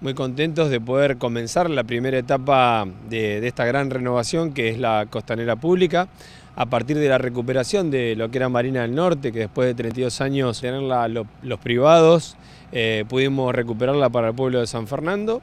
Muy contentos de poder comenzar la primera etapa de, esta gran renovación que es la costanera pública. A partir de la recuperación de lo que era Marina del Norte, que después de 32 años eran los privados, eh, pudimos recuperarla para el pueblo de San Fernando.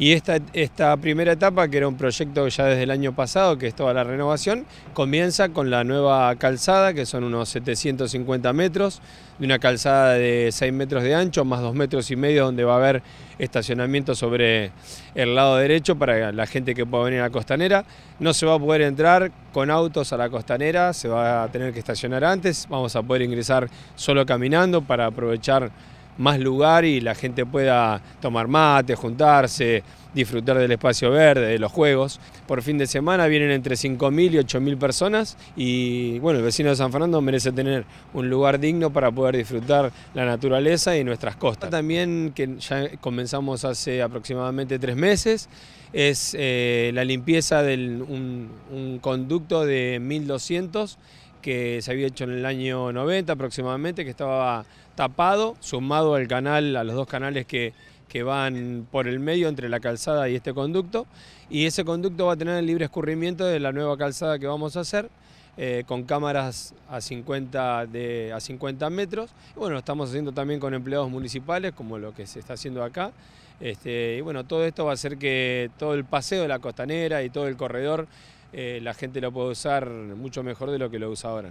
Y esta, esta primera etapa, que era un proyecto ya desde el año pasado, que es toda la renovación, comienza con la nueva calzada, que son unos 750 metros, de una calzada de 6 metros de ancho, más 2 metros y medio, donde va a haber estacionamiento sobre el lado derecho para la gente que pueda venir a la costanera. No se va a poder entrar con autos a la costanera, se va a tener que estacionar antes, vamos a poder ingresar solo caminando para aprovechar más lugar y la gente pueda tomar mate, juntarse, disfrutar del espacio verde, de los juegos. Por fin de semana vienen entre 5.000 y 8.000 personas y bueno, el vecino de San Fernando merece tener un lugar digno para poder disfrutar la naturaleza y nuestras costas. También que ya comenzamos hace aproximadamente tres meses es eh, la limpieza de un, un conducto de 1.200 que se había hecho en el año 90 aproximadamente, que estaba tapado, sumado al canal, a los dos canales que, que van por el medio entre la calzada y este conducto. Y ese conducto va a tener el libre escurrimiento de la nueva calzada que vamos a hacer. Eh, con cámaras a 50, a 50 metros. bueno, lo estamos haciendo también con empleados municipales, como lo que se está haciendo acá. Este, y bueno, todo esto va a hacer que todo el paseo de la costanera y todo el corredor eh, la gente lo puede usar mucho mejor de lo que lo usa ahora.